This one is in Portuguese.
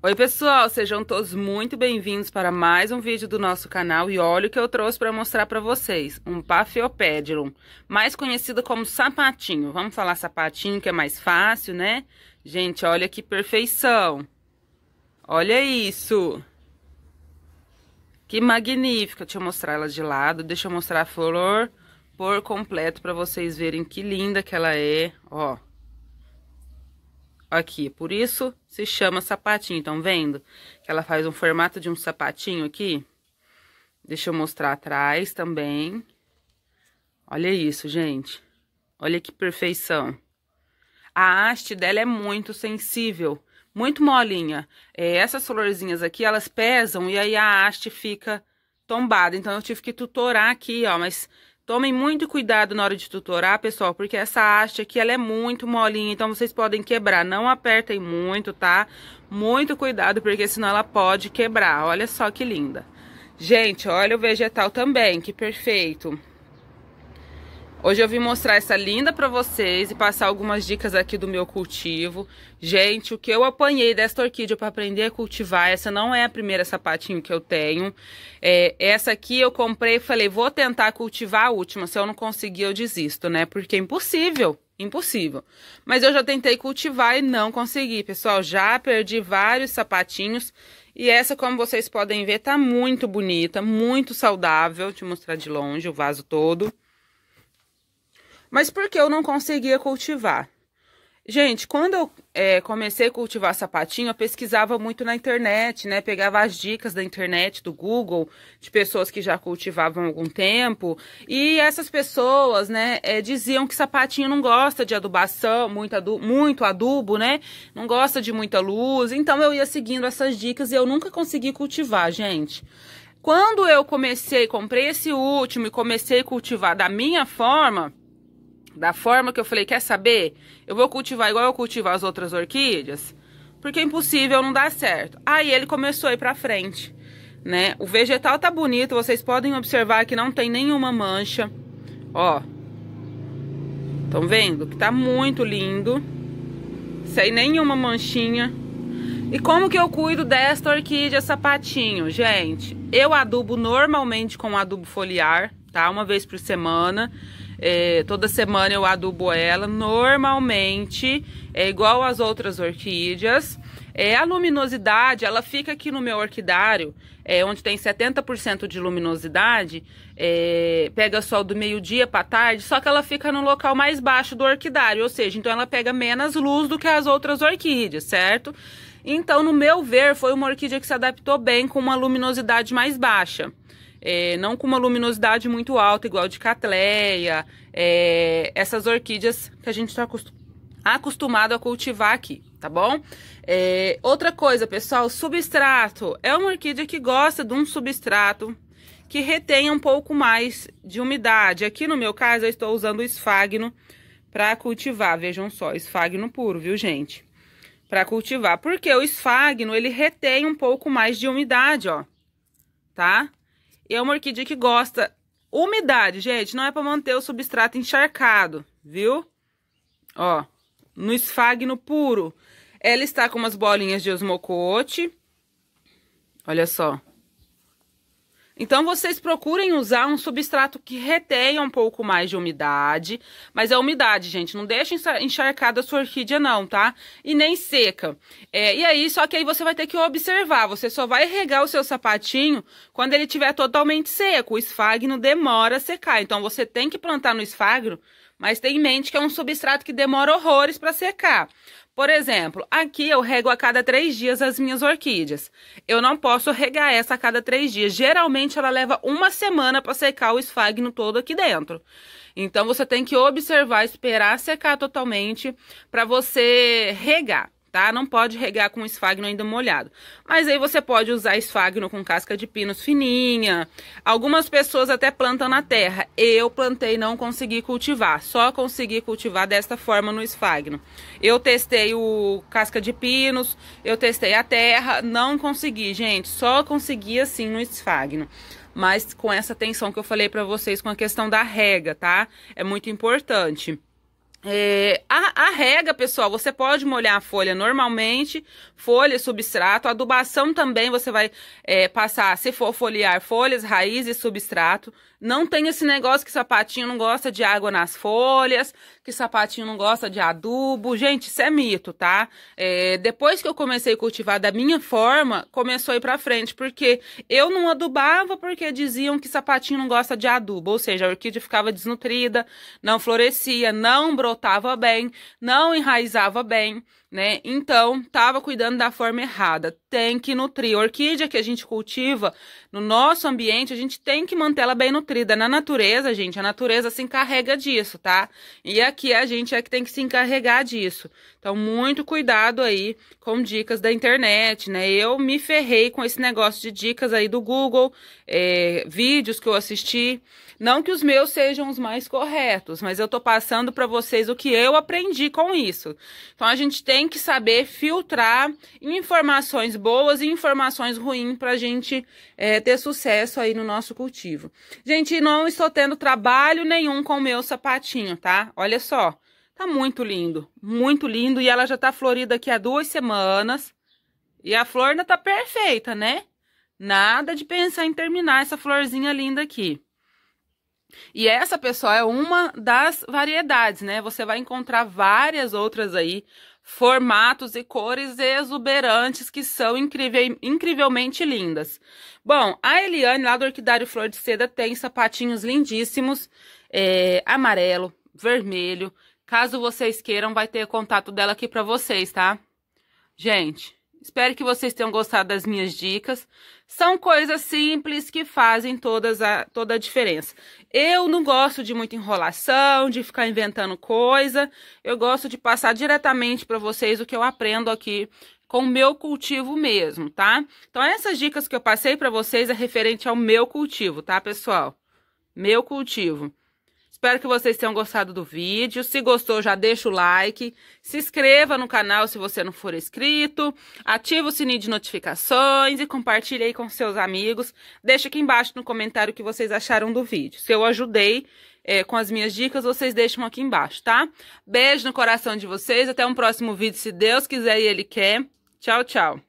Oi pessoal, sejam todos muito bem-vindos para mais um vídeo do nosso canal e olha o que eu trouxe para mostrar para vocês, um Paphiopedilum, mais conhecido como sapatinho, vamos falar sapatinho que é mais fácil, né? Gente, olha que perfeição, olha isso, que magnífica, deixa eu mostrar ela de lado, deixa eu mostrar a flor por completo para vocês verem que linda que ela é, ó aqui. Por isso se chama sapatinho, estão vendo? Que ela faz um formato de um sapatinho aqui. Deixa eu mostrar atrás também. Olha isso, gente. Olha que perfeição. A haste dela é muito sensível, muito molinha. É, essas florzinhas aqui, elas pesam e aí a haste fica tombada. Então, eu tive que tutorar aqui, ó, mas Tomem muito cuidado na hora de tutorar, pessoal, porque essa haste aqui ela é muito molinha, então vocês podem quebrar. Não apertem muito, tá? Muito cuidado, porque senão ela pode quebrar. Olha só que linda. Gente, olha o vegetal também, que perfeito. Hoje eu vim mostrar essa linda para vocês e passar algumas dicas aqui do meu cultivo. Gente, o que eu apanhei desta orquídea para aprender a cultivar, essa não é a primeira sapatinho que eu tenho. É, essa aqui eu comprei e falei, vou tentar cultivar a última, se eu não conseguir eu desisto, né? Porque é impossível, impossível. Mas eu já tentei cultivar e não consegui, pessoal. Já perdi vários sapatinhos e essa, como vocês podem ver, tá muito bonita, muito saudável. Deixa te mostrar de longe o vaso todo mas porque eu não conseguia cultivar. Gente, quando eu é, comecei a cultivar sapatinho, eu pesquisava muito na internet, né? Pegava as dicas da internet, do Google, de pessoas que já cultivavam há algum tempo. E essas pessoas, né, é, diziam que sapatinho não gosta de adubação, muito adubo, muito adubo, né? Não gosta de muita luz. Então eu ia seguindo essas dicas e eu nunca consegui cultivar, gente. Quando eu comecei, comprei esse último e comecei a cultivar da minha forma, da forma que eu falei, quer saber? Eu vou cultivar igual eu cultivo as outras orquídeas, porque é impossível não dar certo. Aí ele começou a ir pra frente, né? O vegetal tá bonito, vocês podem observar que não tem nenhuma mancha, ó. Estão vendo? Que tá muito lindo. Sem nenhuma manchinha. E como que eu cuido desta orquídea sapatinho? Gente, eu adubo normalmente com adubo foliar, tá? Uma vez por semana. É, toda semana eu adubo ela. Normalmente é igual às outras orquídeas. É, a luminosidade, ela fica aqui no meu orquidário, é, onde tem 70% de luminosidade, é, pega sol do meio-dia para tarde, só que ela fica no local mais baixo do orquidário, ou seja, então ela pega menos luz do que as outras orquídeas, certo? Então, no meu ver, foi uma orquídea que se adaptou bem com uma luminosidade mais baixa é, não com uma luminosidade muito alta, igual de catleia, é, essas orquídeas que a gente está acostumado a cultivar aqui, tá bom? É, outra coisa, pessoal, substrato. É uma orquídea que gosta de um substrato que retenha um pouco mais de umidade. Aqui no meu caso, eu estou usando o esfagno para cultivar. Vejam só, esfagno puro, viu, gente? Para cultivar, porque o esfagno, ele retém um pouco mais de umidade, ó, tá? E é uma orquídea que gosta... Umidade, gente, não é para manter o substrato encharcado, viu? Ó, no esfagno puro. Ela está com umas bolinhas de osmocote. Olha só. Então vocês procurem usar um substrato que retenha um pouco mais de umidade, mas é umidade, gente, não deixa encharcada a sua orquídea não, tá? E nem seca. É, e aí, só que aí você vai ter que observar, você só vai regar o seu sapatinho quando ele estiver totalmente seco, o esfagno demora a secar, então você tem que plantar no esfagno mas tem em mente que é um substrato que demora horrores para secar. Por exemplo, aqui eu rego a cada três dias as minhas orquídeas. Eu não posso regar essa a cada três dias. Geralmente ela leva uma semana para secar o esfagno todo aqui dentro. Então você tem que observar, esperar secar totalmente para você regar tá? Não pode regar com esfagno ainda molhado. Mas aí você pode usar esfagno com casca de pinos fininha. Algumas pessoas até plantam na terra. Eu plantei e não consegui cultivar. Só consegui cultivar desta forma no esfagno. Eu testei o casca de pinos, eu testei a terra, não consegui, gente. Só consegui assim no esfagno mas com essa atenção que eu falei para vocês com a questão da rega, tá? É muito importante. É, a, a, rega, pessoal, você pode molhar a folha normalmente, folha, substrato, adubação também você vai é, passar, se for foliar, folhas, raízes, substrato. Não tem esse negócio que sapatinho não gosta de água nas folhas, que sapatinho não gosta de adubo. Gente, isso é mito, tá? É, depois que eu comecei a cultivar da minha forma, começou a ir pra frente, porque eu não adubava porque diziam que sapatinho não gosta de adubo, ou seja, a orquídea ficava desnutrida, não florescia, não brotava bem, não enraizava bem né? Então, estava cuidando da forma errada. Tem que nutrir. A orquídea que a gente cultiva no nosso ambiente, a gente tem que mantê-la bem nutrida. Na natureza, gente, a natureza se encarrega disso, tá? E aqui a gente é que tem que se encarregar disso. Então, muito cuidado aí com dicas da internet, né? Eu me ferrei com esse negócio de dicas aí do Google, é, vídeos que eu assisti. Não que os meus sejam os mais corretos, mas eu tô passando para vocês o que eu aprendi com isso. Então, a gente tem tem que saber filtrar informações boas e informações ruins para a gente é, ter sucesso aí no nosso cultivo. Gente, não estou tendo trabalho nenhum com o meu sapatinho, tá? Olha só, tá muito lindo, muito lindo. E ela já tá florida aqui há duas semanas. E a flor ainda tá perfeita, né? Nada de pensar em terminar essa florzinha linda aqui. E essa, pessoal, é uma das variedades, né? Você vai encontrar várias outras aí formatos e cores exuberantes que são incrível, incrivelmente lindas. Bom, a Eliane lá do Orquidário Flor de Seda tem sapatinhos lindíssimos, é, amarelo, vermelho. Caso vocês queiram, vai ter contato dela aqui para vocês, tá? Gente, Espero que vocês tenham gostado das minhas dicas. São coisas simples que fazem todas a, toda a diferença. Eu não gosto de muita enrolação, de ficar inventando coisa. Eu gosto de passar diretamente para vocês o que eu aprendo aqui com o meu cultivo mesmo, tá? Então, essas dicas que eu passei para vocês é referente ao meu cultivo, tá, pessoal? Meu cultivo. Espero que vocês tenham gostado do vídeo. Se gostou, já deixa o like. Se inscreva no canal se você não for inscrito. Ativa o sininho de notificações e compartilhe aí com seus amigos. Deixa aqui embaixo no comentário o que vocês acharam do vídeo. Se eu ajudei é, com as minhas dicas, vocês deixam aqui embaixo, tá? Beijo no coração de vocês. Até um próximo vídeo, se Deus quiser e Ele quer. Tchau, tchau.